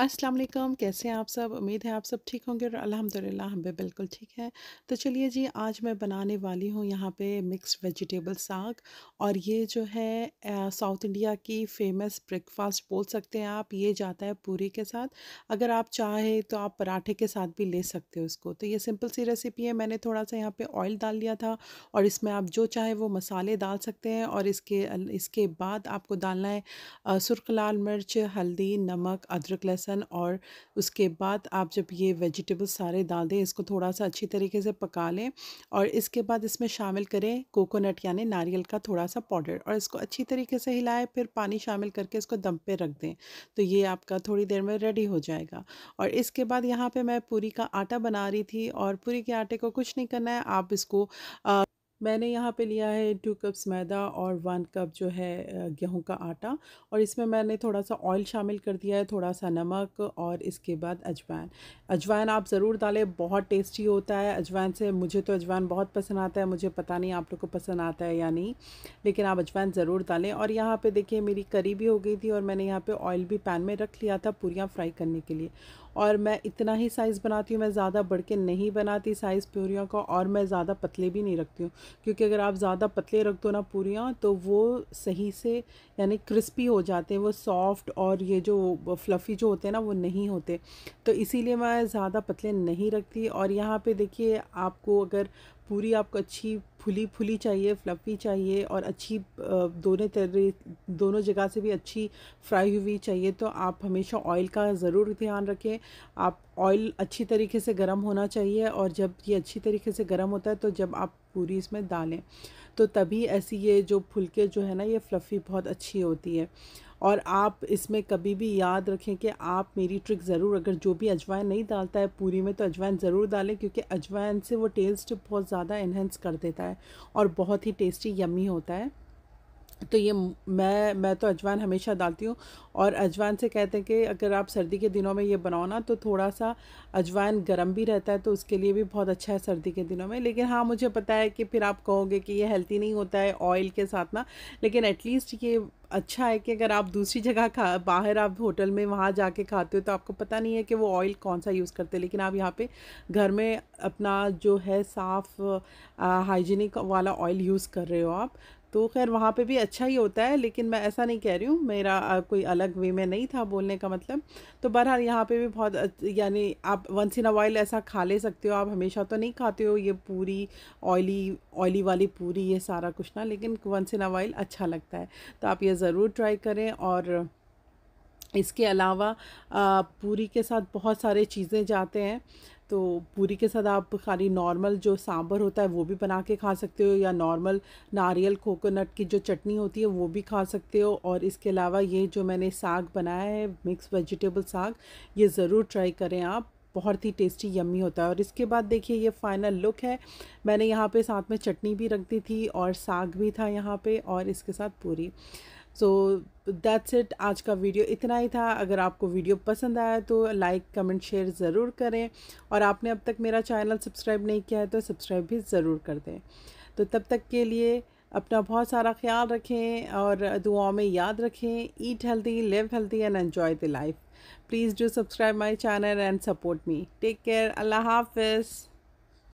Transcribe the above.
अस्सलाम वालेकुम कैसे हैं आप सब उम्मीद है आप सब ठीक होंगे और अल्हम्दुलिल्लाह हम भी बिल्कुल ठीक हैं तो चलिए जी आज मैं बनाने वाली हूँ यहाँ पे मिक्स वेजिटेबल साग और ये जो है साउथ इंडिया की फेमस ब्रेकफास्ट बोल सकते हैं आप ये जाता है पूरी के साथ अगर आप चाहें तो आप पराठे के साथ भी ले सकते हो उसको तो ये सिंपल सी रेसिपी है मैंने थोड़ा सा यहाँ पर ऑयल डाल लिया था और इसमें आप जो चाहे वो मसाले डाल सकते हैं और इसके इसके बाद आपको डालना है सुरख लाल मिर्च हल्दी नमक अदरक लहसुन लहसन और उसके बाद आप जब ये वेजिटेबल सारे डाल दें इसको थोड़ा सा अच्छी तरीके से पका लें और इसके बाद इसमें शामिल करें कोकोनट यानी नारियल का थोड़ा सा पाउडर और इसको अच्छी तरीके से हिलाएं फिर पानी शामिल करके इसको दम पे रख दें तो ये आपका थोड़ी देर में रेडी हो जाएगा और इसके बाद यहाँ पर मैं पूरी का आटा बना रही थी और पूरी के आटे को कुछ नहीं करना है आप इसको आ, मैंने यहाँ पे लिया है टू कप्स मैदा और वन कप जो है गेहूं का आटा और इसमें मैंने थोड़ा सा ऑयल शामिल कर दिया है थोड़ा सा नमक और इसके बाद अजवाइन अजवाइन आप ज़रूर डालें बहुत टेस्टी होता है अजवाइन से मुझे तो अजवाइन बहुत पसंद आता है मुझे पता नहीं आप लोग को पसंद आता है या नहीं लेकिन आप अजवाइन ज़रूर डालें और यहाँ पर देखिए मेरी करी भी हो गई थी और मैंने यहाँ पर ऑयल भी पैन में रख लिया था पूरियाँ फ्राई करने के लिए और मैं इतना ही साइज़ बनाती हूँ मैं ज़्यादा बढ़ के नहीं बनाती साइज़ पूरियों का और मैं ज़्यादा पतले भी नहीं रखती हूँ क्योंकि अगर आप ज़्यादा पतले रख दो ना पूरियाँ तो वो सही से यानी क्रिस्पी हो जाते हैं वो सॉफ्ट और ये जो फ्लफ़ी जो होते हैं ना वो नहीं होते तो इसीलिए मैं ज़्यादा पतले नहीं रखती और यहाँ पे देखिए आपको अगर पूरी आपको अच्छी फुली फुली चाहिए फ्लफ़ी चाहिए और अच्छी दोनों तरह दोनों जगह से भी अच्छी फ्राई हुई चाहिए तो आप हमेशा ऑयल का ज़रूर ध्यान रखें आप ऑयल अच्छी तरीके से गर्म होना चाहिए और जब ये अच्छी तरीके से गर्म होता है तो जब आप पूरी इसमें डालें तो तभी ऐसी ये जो फुलके जो है ना ये फ्लफ़ी बहुत अच्छी होती है और आप इसमें कभी भी याद रखें कि आप मेरी ट्रिक ज़रूर अगर जो भी अजवाइन नहीं डालता है पूरी में तो अजवाइन ज़रूर डालें क्योंकि अजवाइन से वो टेस्ट बहुत ज़्यादा इन्हेंस कर देता है और बहुत ही टेस्टी यमी होता है तो ये मैं मैं तो अजवान हमेशा डालती हूँ और अजवान से कहते हैं कि अगर आप सर्दी के दिनों में ये बनाओ ना तो थोड़ा सा अजवान गर्म भी रहता है तो उसके लिए भी बहुत अच्छा है सर्दी के दिनों में लेकिन हाँ मुझे पता है कि फिर आप कहोगे कि ये हेल्थी नहीं होता है ऑयल के साथ ना लेकिन एटलीस्ट ये अच्छा है कि अगर आप दूसरी जगह खा बाहर आप होटल में वहाँ जाके खाते हो तो आपको पता नहीं है कि वो ऑयल कौन सा यूज़ करते हैं लेकिन आप यहाँ पे घर में अपना जो है साफ़ हाइजीनिक वाला ऑयल यूज़ कर रहे हो आप तो खैर वहाँ पे भी अच्छा ही होता है लेकिन मैं ऐसा नहीं कह रही हूँ मेरा कोई अलग वे में नहीं था बोलने का मतलब तो बहरहाल यहाँ पे भी बहुत यानी आप वंस इन अ ऑयल ऐसा खा ले सकते हो आप हमेशा तो नहीं खाते हो ये पूरी ऑयली ऑयली वाली पूरी ये सारा कुछ ना लेकिन वंस इन अ ऑयल अच्छा लगता है तो आप ये ज़रूर ट्राई करें और इसके अलावा पूरी के साथ बहुत सारे चीज़ें जाते हैं तो पूरी के साथ आप खाली नॉर्मल जो सांभर होता है वो भी बना के खा सकते हो या नॉर्मल नारियल कोकोनट की जो चटनी होती है वो भी खा सकते हो और इसके अलावा ये जो मैंने साग बनाया है मिक्स वेजिटेबल साग ये ज़रूर ट्राई करें आप बहुत ही टेस्टी यम्मी होता है और इसके बाद देखिए ये फाइनल लुक है मैंने यहाँ पे साथ में चटनी भी रख दी थी और साग भी था यहाँ पे और इसके साथ पूरी सो दैट्स इट आज का वीडियो इतना ही था अगर आपको वीडियो पसंद आया तो लाइक कमेंट शेयर ज़रूर करें और आपने अब तक मेरा चैनल सब्सक्राइब नहीं किया है तो सब्सक्राइब भी ज़रूर कर दें तो तब तक के लिए अपना बहुत सारा ख्याल रखें और दुआओं में याद रखें eat healthy live healthy and enjoy the life please do subscribe my channel and support me take care अल्लाह हाफिज़